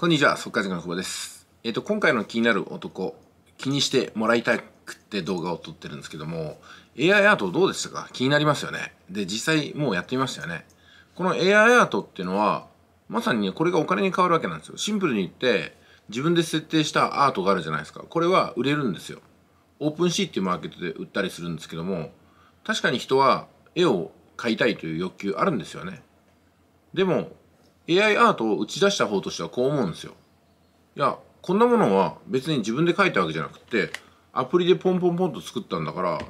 こんにちは、速稼塾の久保です。えっ、ー、と、今回の気になる男、気にしてもらいたくって動画を撮ってるんですけども、AI アートどうでしたか気になりますよね。で、実際もうやってみましたよね。この AI アートっていうのは、まさにね、これがお金に変わるわけなんですよ。シンプルに言って、自分で設定したアートがあるじゃないですか。これは売れるんですよ。オープンシーっていうマーケットで売ったりするんですけども、確かに人は絵を買いたいという欲求あるんですよね。でも、AI アートを打ち出した方としてはこう思うんですよ。いや、こんなものは別に自分で書いたわけじゃなくて、アプリでポンポンポンと作ったんだから、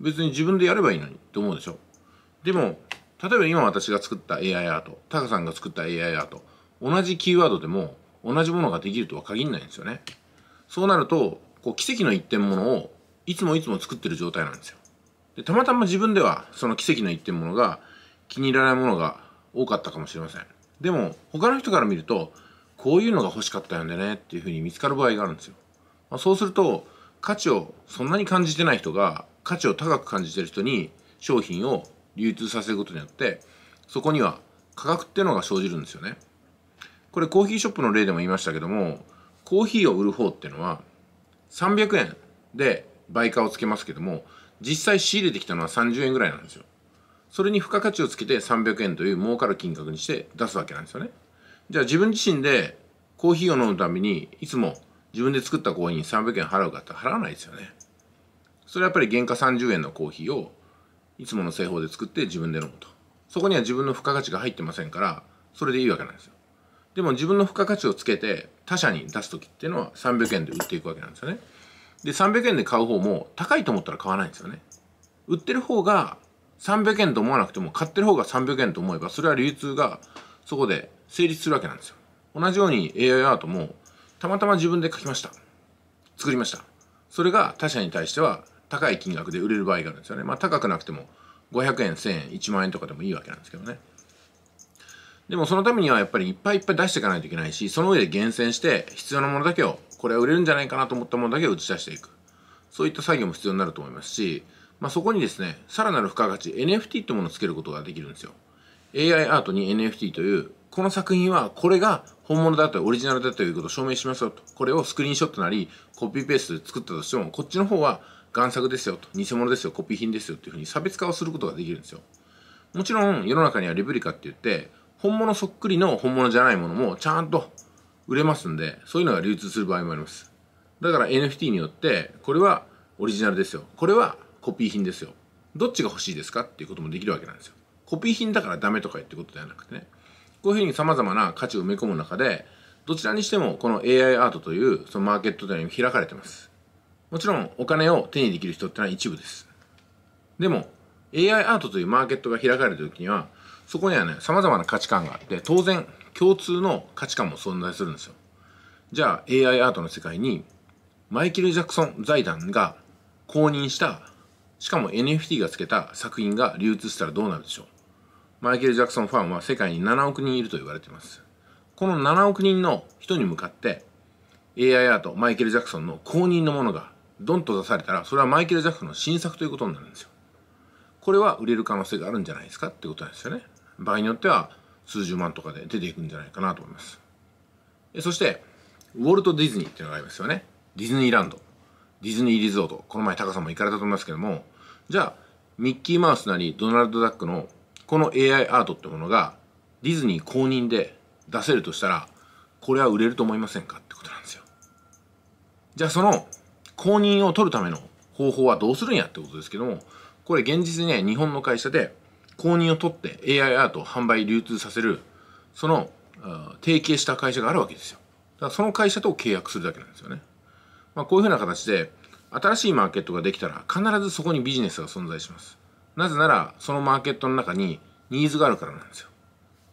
別に自分でやればいいのにって思うでしょ。でも、例えば今私が作った AI アート、タカさんが作った AI アート、同じキーワードでも同じものができるとは限らないんですよね。そうなると、こう奇跡の一点ものをいつもいつも作ってる状態なんですよ。で、たまたま自分ではその奇跡の一点ものが気に入らないものが多かったかもしれません。でも他の人から見るとこういうのが欲しかったよねっていうふうに見つかる場合があるんですよ。まあ、そうすると価値をそんなに感じてない人が価値を高く感じてる人に商品を流通させることによってそこには価格っていうのが生じるんですよね。これコーヒーショップの例でも言いましたけどもコーヒーを売る方っていうのは300円で売価をつけますけども実際仕入れてきたのは30円ぐらいなんですよ。それに付加価値をつけて300円という儲かる金額にして出すわけなんですよねじゃあ自分自身でコーヒーを飲むためにいつも自分で作ったコーヒーに300円払うかって払わないですよねそれはやっぱり原価30円のコーヒーをいつもの製法で作って自分で飲むとそこには自分の付加価値が入ってませんからそれでいいわけなんですよでも自分の付加価値をつけて他社に出す時っていうのは300円で売っていくわけなんですよねで300円で買う方も高いと思ったら買わないんですよね売ってる方が300円と思わなくても買ってる方が300円と思えばそれは流通がそこで成立するわけなんですよ同じように AI アートもたまたま自分で書きました作りましたそれが他社に対しては高い金額で売れる場合があるんですよねまあ高くなくても500円1000円1万円とかでもいいわけなんですけどねでもそのためにはやっぱりいっぱいいっぱい出していかないといけないしその上で厳選して必要なものだけをこれは売れるんじゃないかなと思ったものだけを打ち出していくそういった作業も必要になると思いますしまあ、そこにですね、さらなる付加価値、NFT ってものをつけることができるんですよ。AI アートに NFT という、この作品はこれが本物だとオリジナルだということを証明しますよと。これをスクリーンショットなり、コピーペーストで作ったとしても、こっちの方は贋作ですよと、偽物ですよ、コピー品ですよというふうに差別化をすることができるんですよ。もちろん世の中にはレプリカって言って、本物そっくりの本物じゃないものもちゃんと売れますんで、そういうのが流通する場合もあります。だから NFT によって、これはオリジナルですよ。これはコピー品ですよどっちが欲しいですかっていうこともできるわけなんですよコピー品だからダメとか言ってことではなくてねこういうふうに様々な価値を埋め込む中でどちらにしてもこの AI アートというそのマーケットというのは開かれてますもちろんお金を手にできる人ってのは一部ですでも AI アートというマーケットが開かれた時にはそこにはね様々な価値観があって当然共通の価値観も存在するんですよじゃあ AI アートの世界にマイケル・ジャクソン財団が公認したしかも NFT がつけた作品が流通したらどうなるでしょうマイケル・ジャクソンファンは世界に7億人いると言われています。この7億人の人に向かって AI アート、マイケル・ジャクソンの公認のものがドンと出されたら、それはマイケル・ジャクソンの新作ということになるんですよ。これは売れる可能性があるんじゃないですかってことなんですよね。場合によっては数十万とかで出ていくんじゃないかなと思います。そして、ウォルト・ディズニーっていうのがありますよね。ディズニーランド。ディズニーリゾートこの前タカさんも行かれたと思いますけどもじゃあミッキーマウスなりドナルド・ダックのこの AI アートってものがディズニー公認で出せるとしたらこれは売れると思いませんかってことなんですよじゃあその公認を取るための方法はどうするんやってことですけどもこれ現実にね日本の会社で公認を取って AI アートを販売流通させるその提携した会社があるわけですよだからその会社と契約するだけなんですよねまあ、こういうふうな形で、新しいマーケットができたら、必ずそこにビジネスが存在します。なぜなら、そのマーケットの中にニーズがあるからなんですよ。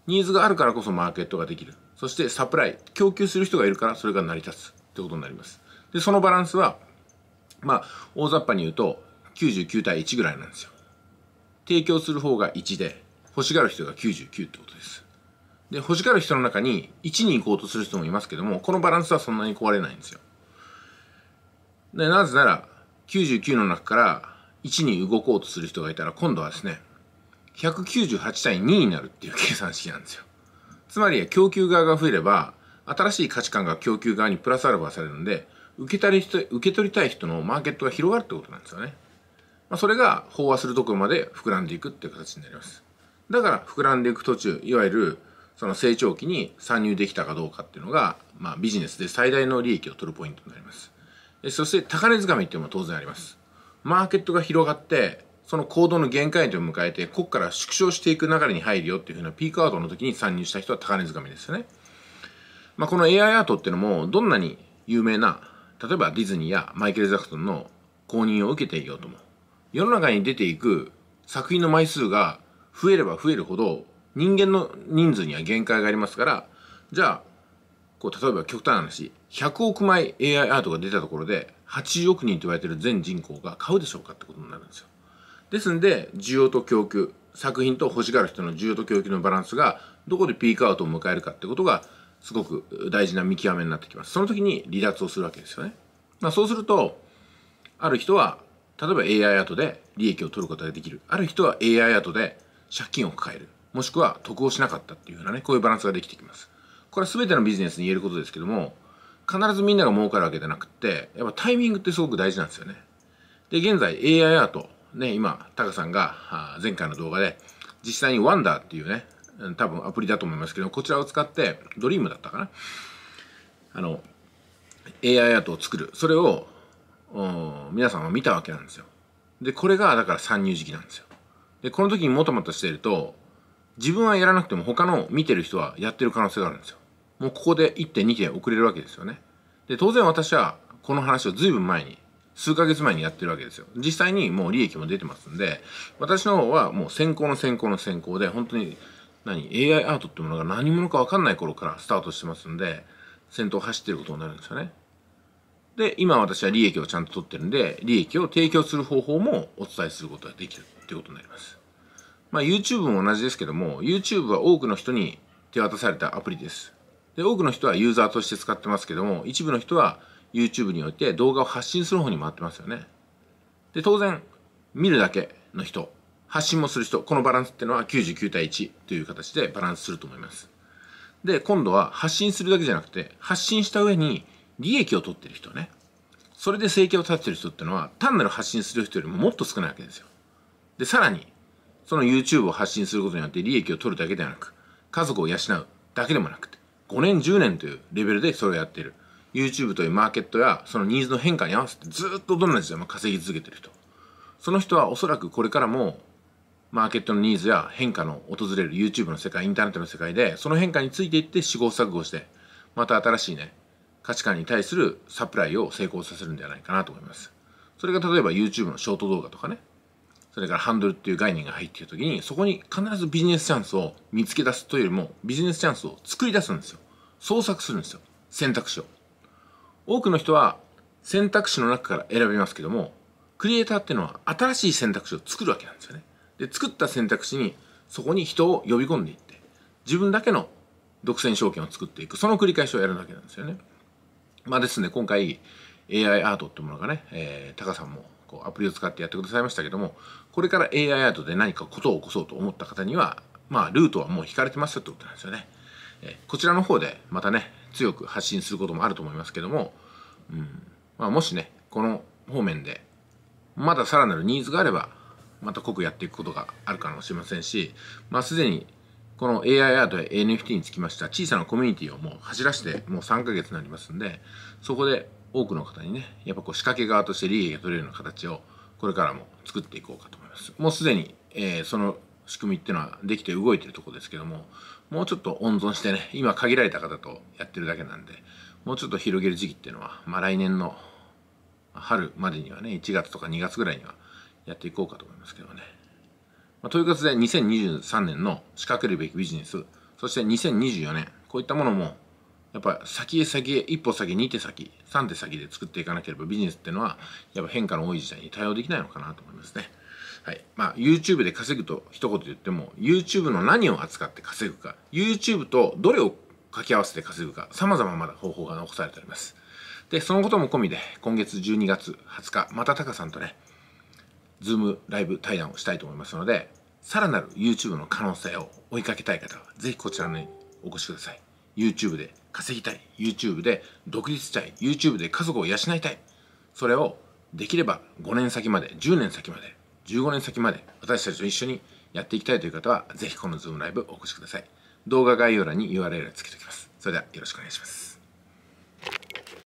ニーズがあるからこそマーケットができる。そしてサプライ、供給する人がいるから、それが成り立つってことになります。で、そのバランスは、まあ、大雑把に言うと、99対1ぐらいなんですよ。提供する方が1で、欲しがる人が99ってことです。で、欲しがる人の中に1に行こうとする人もいますけども、このバランスはそんなに壊れないんですよ。で、なぜなら、99の中から1に動こうとする人がいたら、今度はですね、198対2になるっていう計算式なんですよ。つまり、供給側が増えれば、新しい価値観が供給側にプラスアルファされるんで、受け取り受け取りたい人のマーケットが広がるってことなんですよね。まあ、それが飽和するところまで膨らんでいくっていう形になります。だから、膨らんでいく途中、いわゆる、その成長期に参入できたかどうかっていうのが、まあ、ビジネスで最大の利益を取るポイントになります。そして高値掴みっていうのも当然ありますマーケットが広がってその行動の限界点を迎えてここから縮小していく流れに入るよっていうふうなピークアウトの時に参入した人は高値掴みですよね、まあ、この AI アートっていうのもどんなに有名な例えばディズニーやマイケル・ジャクソンの公認を受けていようとも世の中に出ていく作品の枚数が増えれば増えるほど人間の人数には限界がありますからじゃあこう例えば極端な話100億枚 AI アートが出たところで80億人と言われてる全人口が買うでしょうかってことになるんですよ。ですんで需要と供給作品と欲しがる人の需要と供給のバランスがどこでピークアウトを迎えるかってことがすごく大事な見極めになってきます。その時に離脱をするわけですよね。まあ、そうするとある人は例えば AI アートで利益を取ることができるある人は AI アートで借金を抱えるもしくは得をしなかったっていうようなねこういうバランスができてきます。これは全てのビジネスに言えることですけども必ずみんなが儲かるわけじゃなくてやっぱタイミングってすごく大事なんですよね。で現在 AI アートね今タカさんが前回の動画で実際にワンダーっていうね多分アプリだと思いますけどこちらを使ってドリームだったかなあの AI アートを作るそれを皆さんは見たわけなんですよでこれがだから参入時期なんですよでこの時にもともとしていると自分はやらなくても他の見てる人はやってる可能性があるんですよもうここで1.2期遅れるわけですよね。で、当然私はこの話を随分前に、数ヶ月前にやってるわけですよ。実際にもう利益も出てますんで、私の方はもう先行の先行の先行で、本当に何 ?AI アートってものが何者か分かんない頃からスタートしてますんで、先頭を走ってることになるんですよね。で、今私は利益をちゃんと取ってるんで、利益を提供する方法もお伝えすることができるっていうことになります。まあ YouTube も同じですけども、YouTube は多くの人に手渡されたアプリです。で多くの人はユーザーとして使ってますけども一部の人は YouTube において動画を発信する方に回ってますよねで当然見るだけの人発信もする人このバランスっていうのは99対1という形でバランスすると思いますで今度は発信するだけじゃなくて発信した上に利益を取ってる人ねそれで生計を立ててる人ってのは単なる発信する人よりももっと少ないわけですよでさらにその YouTube を発信することによって利益を取るだけではなく家族を養うだけでもなくて5年10年というレベルでそれをやっている YouTube というマーケットやそのニーズの変化に合わせてずっとどんな時代も稼ぎ続けてる人その人はおそらくこれからもマーケットのニーズや変化の訪れる YouTube の世界インターネットの世界でその変化についていって試行錯誤してまた新しいね価値観に対するサプライを成功させるんではないかなと思いますそれが例えば YouTube のショート動画とかねそれからハンドルっていう概念が入っている時にそこに必ずビジネスチャンスを見つけ出すというよりもビジネスチャンスを作り出すんですよ創作するんですよ選択肢を多くの人は選択肢の中から選びますけどもクリエイターっていうのは新しい選択肢を作るわけなんですよねで作った選択肢にそこに人を呼び込んでいって自分だけの独占証券を作っていくその繰り返しをやるわけなんですよねまあですね今回 AI アートってものがね、えー、タカさんもこうアプリを使ってやってくださいましたけども、これから AI アートで何かことを起こそうと思った方には、まあ、ルートはもう引かれてましたってことなんですよね。えこちらの方でまたね、強く発信することもあると思いますけども、うんまあ、もしね、この方面で、まださらなるニーズがあれば、また濃くやっていくことがあるかもしれませんし、まあ、すでにこの AI アートや NFT につきました小さなコミュニティをもう走らせてもう3ヶ月になりますんで、そこで多くの方にねやっぱこう仕掛け側として利益が取れるような形をこれからも作っていこうかと思いますもうすでに、えー、その仕組みっていうのはできて動いてるとこですけどももうちょっと温存してね今限られた方とやってるだけなんでもうちょっと広げる時期っていうのは、まあ、来年の春までにはね1月とか2月ぐらいにはやっていこうかと思いますけどね、まあ、ということで2023年の仕掛けるべきビジネスそして2024年こういったものもやっぱ先へ先へ、一歩先、二手先、三手先で作っていかなければビジネスっていうのは、やっぱ変化の多い時代に対応できないのかなと思いますね。はい。まあ、YouTube で稼ぐと一言言っても、YouTube の何を扱って稼ぐか、YouTube とどれを掛け合わせて稼ぐか、様々まだ方法が残されております。で、そのことも込みで、今月12月20日、またタカさんとね、ズームライブ対談をしたいと思いますので、さらなる YouTube の可能性を追いかけたい方は、ぜひこちらにお越しください。YouTube で稼ぎたい YouTube で独立したい YouTube で家族を養いたいそれをできれば5年先まで10年先まで15年先まで私たちと一緒にやっていきたいという方はぜひこの Zoom ライブお越しください動画概要欄に URL をつけておきますそれではよろしくお願いします